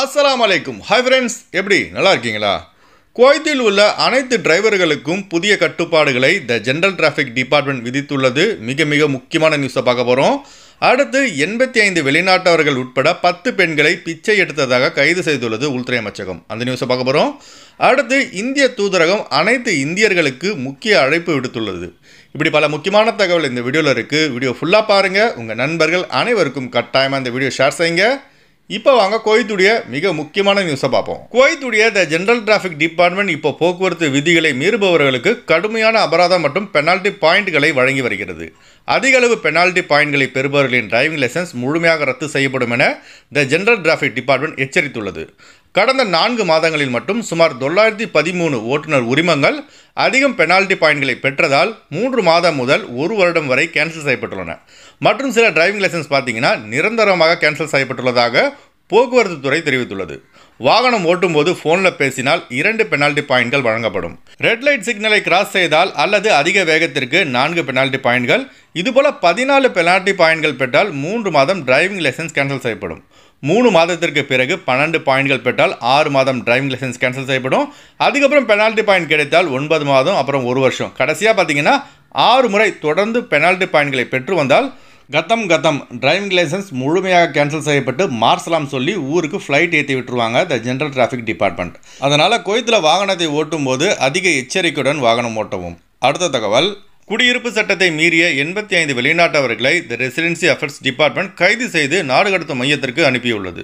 அஸ்லாம் அலைக்கும் hi friends எப்படி நல்லா இருக்கீங்களா குவைத்தில் உள்ள அனைத்து டிரைவர்களுக்கும் புதிய கட்டுப்பாடுகளை த ஜென்ரல் டிராஃபிக் டிபார்ட்மெண்ட் விதித்துள்ளது மிக மிக முக்கியமான நியூஸை பார்க்க போகிறோம் அடுத்து எண்பத்தி ஐந்து வெளிநாட்டவர்கள் உட்பட பத்து பெண்களை பிச்சை எடுத்ததாக கைது செய்துள்ளது உள்துறை அமைச்சகம் அந்த நியூஸை பார்க்க போகிறோம் அடுத்து இந்திய தூதரகம் அனைத்து இந்தியர்களுக்கு முக்கிய அழைப்பு விடுத்துள்ளது இப்படி பல முக்கியமான தகவல் இந்த வீடியோவில் இருக்குது வீடியோ ஃபுல்லாக பாருங்கள் உங்கள் நண்பர்கள் அனைவருக்கும் கட்டாயமாக இந்த வீடியோ ஷேர் செய்யுங்க இப்போ வாங்க குவைத்துடைய மிக முக்கியமான நியூஸை பார்ப்போம் குவைத்துடைய த ஜென்ரல் டிராஃபிக் டிபார்ட்மெண்ட் இப்போ போக்குவரத்து விதிகளை மீறுபவர்களுக்கு கடுமையான அபராதம் மற்றும் பெனால்டி பாயிண்ட்களை வழங்கி வருகிறது அதிக அளவு பெனால்டி பாயிண்ட்களை பெறுபவர்களின் டிரைவிங் லைசன்ஸ் முழுமையாக ரத்து செய்யப்படும் என த ஜென்ரல் டிராஃபிக் டிபார்ட்மெண்ட் எச்சரித்துள்ளது கடந்த நான்கு மாதங்களில் மட்டும் சுமார் தொள்ளாயிரத்தி பதிமூணு ஓட்டுநர் உரிமங்கள் அதிகம் பெனால்டி பாயிண்ட்களை பெற்றதால் மூன்று மாதம் முதல் ஒரு வருடம் வரை கேன்சல் செய்யப்பட்டுள்ளன மற்றும் சில டிரைவிங் லைசன்ஸ் பார்த்தீங்கன்னா நிரந்தரமாக கேன்சல் செய்யப்பட்டுள்ளதாக போக்குவரத்து துறை தெரிவித்துள்ளது வாகனம் ஓட்டும்போது ஃபோனில் பேசினால் இரண்டு பெனால்டி பாயிண்ட்கள் வழங்கப்படும் ரெட் லைட் சிக்னலை கிராஸ் செய்தால் அல்லது அதிக வேகத்திற்கு நான்கு பெனால்டி பாயிண்ட்கள் இதுபோல் பதினாலு பெனால்டி பாயிண்ட்கள் பெற்றால் மூன்று மாதம் டிரைவிங் லைசன்ஸ் கேன்சல் செய்யப்படும் மூணு மாதத்திற்கு பிறகு பன்னெண்டு பாயிண்ட்கள் பெற்றால் ஆறு மாதம் டிரைவிங் லைசன்ஸ் கேன்சல் செய்யப்படும் அதுக்கப்புறம் பெனால்ட்டி பாயிண்ட் கிடைத்தால் ஒன்பது மாதம் அப்புறம் ஒரு வருஷம் கடைசியாக பார்த்தீங்கன்னா ஆறு முறை தொடர்ந்து பெனால்ட்டி பாயிண்ட்களை பெற்று வந்தால் கத்தம் கத்தம் டிரைவிங் லைசன்ஸ் முழுமையாக கேன்சல் செய்யப்பட்டு மார்சலாம் சொல்லி ஊருக்கு ஃப்ளைட் ஏற்றி விட்டுருவாங்க த ஜென்ரல் டிராஃபிக் டிபார்ட்மெண்ட் அதனால் கோயத்தில் வாகனத்தை ஓட்டும் போது அதிக எச்சரிக்கையுடன் வாகனம் ஓட்டவும் அடுத்த தகவல் குடியிருப்பு சட்டத்தை மீறிய எண்பத்தி ஐந்து வெளிநாட்டவர்களை த ரெசிடென்சி அஃபேர்ஸ் டிபார்ட்மெண்ட் கைது செய்து நாடு கடத்தும் மையத்திற்கு அனுப்பியுள்ளது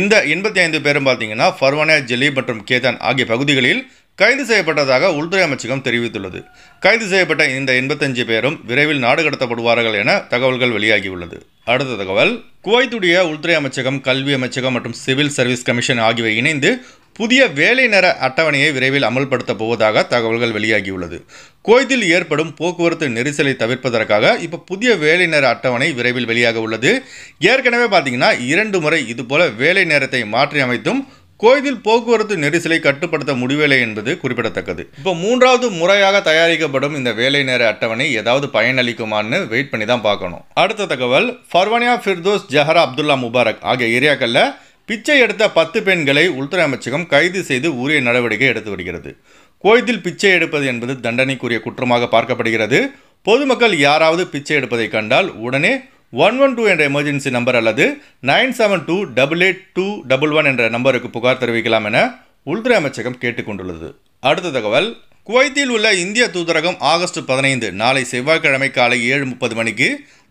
இந்த எண்பத்தி ஐந்து பேரும் பார்த்தீங்கன்னா ஃபர்வானா ஜெலி மற்றும் கேதான் ஆகிய பகுதிகளில் கைது செய்யப்பட்டதாக உள்துறை அமைச்சகம் தெரிவித்துள்ளது கைது செய்யப்பட்ட இந்த எண்பத்தஞ்சு பேரும் விரைவில் நாடு கடத்தப்படுவார்கள் என தகவல்கள் வெளியாகியுள்ளது அடுத்த தகவல் குவைத்துடைய உள்துறை அமைச்சகம் கல்வி அமைச்சகம் மற்றும் சிவில் சர்வீஸ் கமிஷன் ஆகியவை இணைந்து புதிய வேலை நேர அட்டவணையை விரைவில் அமல்படுத்தப் போவதாக தகவல்கள் வெளியாகியுள்ளது குவைத்தில் ஏற்படும் போக்குவரத்து நெரிசலை தவிர்ப்பதற்காக இப்போ புதிய வேலை நேர அட்டவணை விரைவில் வெளியாக உள்ளது ஏற்கனவே பார்த்தீங்கன்னா இரண்டு முறை இதுபோல வேலை நேரத்தை மாற்றி அமைத்தும் கோயிலில் போக்குவரத்து நெரிசலை கட்டுப்படுத்த முடியவில்லை என்பது குறிப்பிடத்தக்கது இப்போ மூன்றாவது முறையாக தயாரிக்கப்படும் இந்த வேலை நேர அட்டவணை ஏதாவது பயனளிக்குமான்னு வெயிட் பண்ணி தான் பார்க்கணும் அடுத்த தகவல் Farwaniya Firdous Jahra Abdullah Mubarak ஆகிய ஏரியாக்களில் பிச்சை எடுத்த பத்து பெண்களை உள்துறை அமைச்சகம் கைது செய்து உரிய நடவடிக்கை எடுத்து வருகிறது கோயிலில் பிச்சை எடுப்பது என்பது தண்டனைக்குரிய குற்றமாக பார்க்கப்படுகிறது பொதுமக்கள் யாராவது பிச்சை எடுப்பதை கண்டால் உடனே ஒன் ஒன் டூ என்ற எமர்ஜென்சி நம்பர் அல்லது nine seven two double eight two double one என்ற நம்பருக்கு புகார் தெரிவிக்கலாம் என உள்துறை அமைச்சகம் கேட்டுக்கொண்டுள்ளது அடுத்த தகவல் குவைத்தில் உள்ள இந்திய தூதரகம் ஆகஸ்ட் பதினைந்து நாளை செவ்வாய்க்கிழமை காலை ஏழு முப்பது மணிக்கு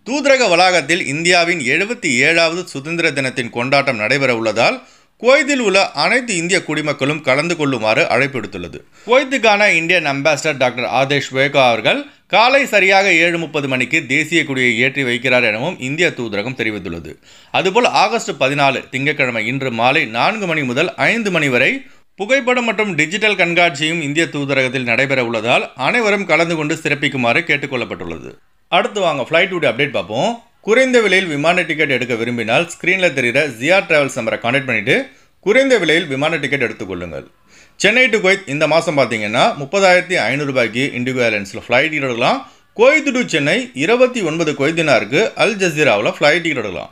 தூதரக வளாகத்தில் இந்தியாவின் எழுபத்தி ஏழாவது சுதந்திர தினத்தின் கொண்டாட்டம் நடைபெற உள்ளதால் குவைத்தில் உள்ள அனைத்து இந்திய குடிமக்களும் கலந்து கொள்ளுமாறு அழைப்பு விடுத்துள்ளது குவைத்துக்கான Indian ambassador doctor Adarsh Swaika அவர்கள் காலை சரியாக ஏழு முப்பது மணிக்கு தேசிய கொடியை ஏற்றி வைக்கிறார் எனவும் இந்திய தூதரகம் தெரிவித்துள்ளது அதுபோல் ஆகஸ்ட் பதினாலு திங்கட்கிழமை இன்று மாலை நான்கு மணி முதல் ஐந்து மணி வரை புகைப்படம் மற்றும் டிஜிட்டல் கண்காட்சியும் இந்திய தூதரகத்தில் நடைபெற உள்ளதால் அனைவரும் கலந்து கொண்டு சிறப்பிக்குமாறு கேட்டுக்கொள்ளப்பட்டுள்ளது அடுத்து வாங்க ஃப்ளைட் டூடி அப்டேட் பார்ப்போம் குறைந்த விலையில் விமான டிக்கெட் எடுக்க விரும்பினால் ஸ்க்ரீனில் தெரிகிற ஜியா ட்ராவல்ஸ் நம்பரை கான்டெக்ட் பண்ணிவிட்டு குறைந்த விலையில் விமான டிக்கெட் எடுத்துக்கொள்ளுங்கள் சென்னை டு கோயத் இந்த மாதம் பார்த்தீங்கன்னா முப்பதாயிரத்தி ஐநூறுரூபாய்க்கு இண்டிகோ ஏர்லைன்ஸில் ஃப்ளைட் எடுக்கலாம் கோயத் டு சென்னை இருபத்தி ஒன்பது கொய்தினாருக்கு அல் ஜசீராவில் ஃப்ளைட் எடுக்கலாம்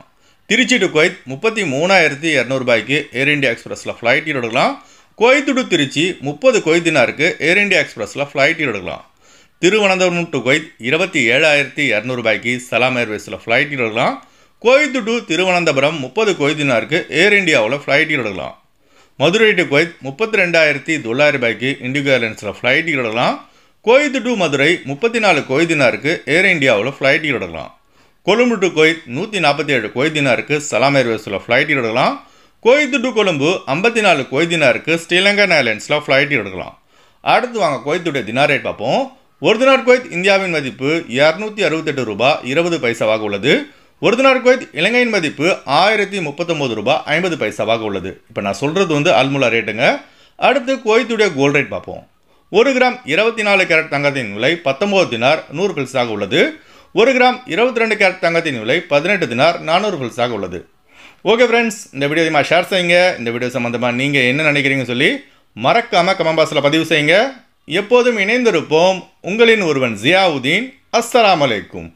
திருச்சி டு கொய்த் முப்பத்தி மூணாயிரத்தி இரநூறுபாய்க்கு ஏர் இண்டியா எக்ஸ்பிரஸில் ஃப்ளைட் எடுக்கலாம் கோயத்து டு திருச்சி முப்பது கொய்தினாருக்கு ஏர் இண்டியா எக்ஸ்பிரஸில் ஃப்ளைட் எடுக்கலாம் திருவனந்தபுரம் டு கொய்த் இருபத்தி ஏழாயிரத்தி இரநூறுபாய்க்கு சலாம் ஏர்வேஸில் ஃப்ளைட்டில் எடுக்கலாம் கொய்த்து டு திருவனந்தபுரம் முப்பது கொய்தினாருக்கு ஏர் இண்டியாவில் ஃப்ளைட்டில் எடுக்கலாம் மதுரை டு கொய்த் முப்பத்தி ரெண்டாயிரத்தி தொள்ளாயிரம் ரூபாய்க்கு இண்டிகோ ஏர்லைன்ஸில் ஃப்ளைட்டில் எடுக்கலாம் கோயத்து டு மதுரை முப்பத்தி நாலு கொய்தினாருக்கு ஏர் இண்டியாவில் ஃப்ளைட்டில் எடுக்கலாம் கொழும்பு டு கோயத் நூற்றி நாற்பத்தி ஏழு கொய்தினாருக்கு சலாம் ஏர்வேஸில் ஃப்ளைட்டில் எடுக்கலாம் கோயத்து டு கொழும்பு ஐம்பத்தி நாலு கொய்தினாருக்கு ஸ்ரீலங்கா ஏர்லைன்ஸில் ஃப்ளைட்டில் எடுக்கலாம் அடுத்து வாங்க கோயத்துடைய தினார் ரேட் பார்ப்போம் ஒரு குவைத் இந்தியாவின் மதிப்பு இரநூத்தி அறுபத்தெட்டு ரூபாய் இருபது பைசாவாக உள்ளது ஒரு தினார் குவைத் இலங்கையின் மதிப்பு ஆயிரத்தி முப்பத்தொம்பது ரூபாய் ஐம்பது பைசாவாக உள்ளது இப்போ நான் சொல்கிறது வந்து அல்முலா ரேட்டுங்க அடுத்து குவைத்துடைய கோல்ட் ரேட் பார்ப்போம் ஒரு கிராம் இருபத்தி நாலு கேரட் தங்கத்தின் விலை பத்தொம்பது தினார் நூறு பில்ஸாக உள்ளது ஒரு கிராம் இருபத்தி ரெண்டு கேரட் தங்கத்தின் விலை பதினெட்டு தினார் நானூறு பில்ஸாக உள்ளது ஓகே ஃப்ரெண்ட்ஸ் இந்த வீடியோ அதிகமாக ஷேர் செய்யுங்க இந்த வீடியோ சம்மந்தமாக நீங்கள் என்ன நினைக்கிறீங்கன்னு சொல்லி மறக்காமல் கமெண்ட் பாக்ஸில் பதிவு செய்யுங்க எப்போதும் இணைந்திருப்போம் உங்களின் ஒருவன் ஜியாவுதீன் அஸ்லாம் அலைக்கும்